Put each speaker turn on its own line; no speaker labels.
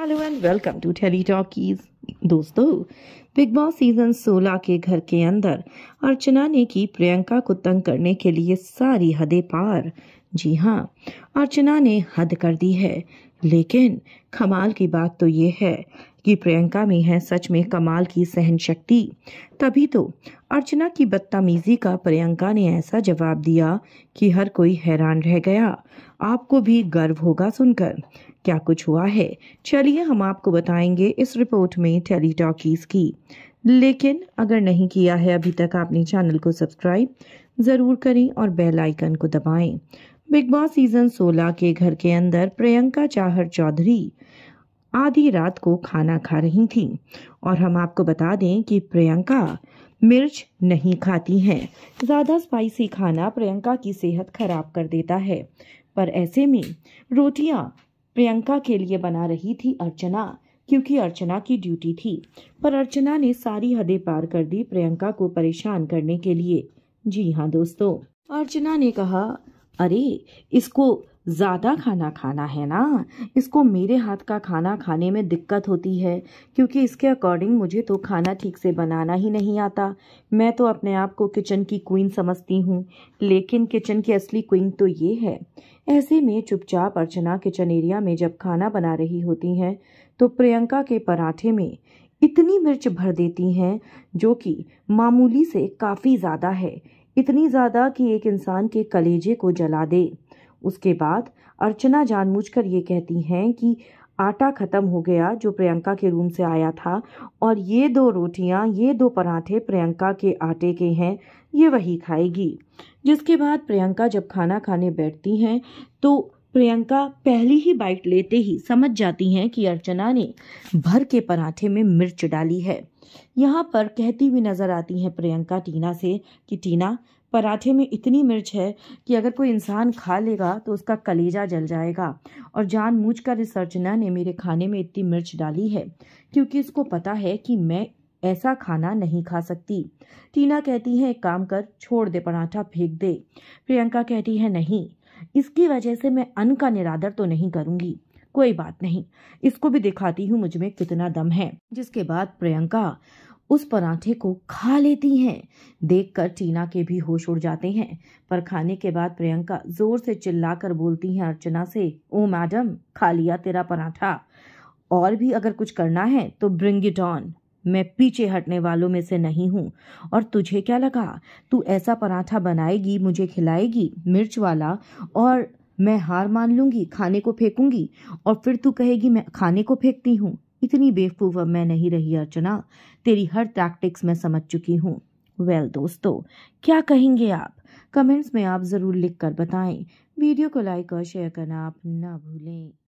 hello and welcome to tele talkies दोस्तों Bigg Boss season 16 के घर के अंदर अर्चना ने की प्रियंका को तंग करने के लिए सारी हदें पार जी हाँ अर्चना ने हद कर दी है लेकिन कमाल की बात तो ये है कि प्रियंका में है सच में कमाल की सहन शक्ति तभी तो अर्चना की बदतमीजी का प्रियंका ने ऐसा जवाब दिया कि हर कोई हैरान रह गया आपको भी गर्व होगा सुनकर क्या कुछ हुआ है चलिए हम आपको बताएंगे इस रिपोर्ट में टेली टॉकीज की लेकिन अगर नहीं किया है अभी तक आपने चैनल को सब्सक्राइब ज़रूर करें और बेल आइकन को दबाएं बिग बॉस सीजन 16 के घर के अंदर प्रियंका चाहर चौधरी आधी रात को खाना खा रही थी और हम आपको बता दें कि प्रियंका मिर्च नहीं खाती हैं ज़्यादा स्पाइसी खाना प्रियंका की सेहत खराब कर देता है पर ऐसे में रोटियां प्रियंका के लिए बना रही थी अर्चना क्योंकि अर्चना की ड्यूटी थी पर अर्चना ने सारी हदें पार कर दी प्रियंका को परेशान करने के लिए जी हाँ दोस्तों अर्चना ने कहा अरे इसको ज़्यादा खाना खाना है ना इसको मेरे हाथ का खाना खाने में दिक्कत होती है क्योंकि इसके अकॉर्डिंग मुझे तो खाना ठीक से बनाना ही नहीं आता मैं तो अपने आप को किचन की क्वीन समझती हूँ लेकिन किचन की असली क्वीन तो ये है ऐसे में चुपचाप अर्चना किचन एरिया में जब खाना बना रही होती हैं तो प्रियंका के पराठे में इतनी मिर्च भर देती हैं जो कि मामूली से काफ़ी ज़्यादा है इतनी ज़्यादा कि एक इंसान के कलेजे को जला दे उसके बाद अर्चना जानबूझकर ये कहती हैं कि आटा ख़त्म हो गया जो प्रियंका के रूम से आया था और ये दो रोटियां ये दो पराठे प्रियंका के आटे के हैं ये वही खाएगी जिसके बाद प्रियंका जब खाना खाने बैठती हैं तो प्रियंका पहली ही बाइट लेते ही समझ जाती हैं कि अर्चना ने भर के पराठे में मिर्च डाली है यहाँ पर कहती हुई नजर आती हैं प्रियंका टीना से कि टीना पराठे में इतनी मिर्च है कि अगर कोई इंसान खा लेगा तो उसका कलेजा जल जाएगा और जानबूझ कर इस अर्चना ने मेरे खाने में इतनी मिर्च डाली है क्योंकि इसको पता है कि मैं ऐसा खाना नहीं खा सकती टीना कहती है एक काम कर छोड़ दे पराठा फेंक दे प्रियंका कहती है नहीं इसकी वजह से मैं अन्न का निरादर तो नहीं करूंगी कोई बात नहीं इसको भी दिखाती हूँ मुझ में कितना दम है जिसके बाद प्रियंका उस पराठे को खा लेती हैं देखकर टीना के भी होश उड़ जाते हैं पर खाने के बाद प्रियंका जोर से चिल्लाकर बोलती हैं अर्चना से ओ मैडम खा लिया तेरा पराठा और भी अगर कुछ करना है तो ब्रिंग इट ऑन मैं पीछे हटने वालों में से नहीं हूँ और तुझे क्या लगा तू ऐसा पराठा बनाएगी मुझे खिलाएगी मिर्च वाला और मैं हार मान लूंगी खाने को फेंकूंगी और फिर तू कहेगी मैं खाने को फेंकती हूँ इतनी बेवकूफ़ अब मैं नहीं रही अर्चना तेरी हर टैक्टिक्स मैं समझ चुकी हूँ वेल well, दोस्तों क्या कहेंगे आप कमेंट्स में आप ज़रूर लिख कर बताएं वीडियो को लाइक और शेयर करना आप ना भूलें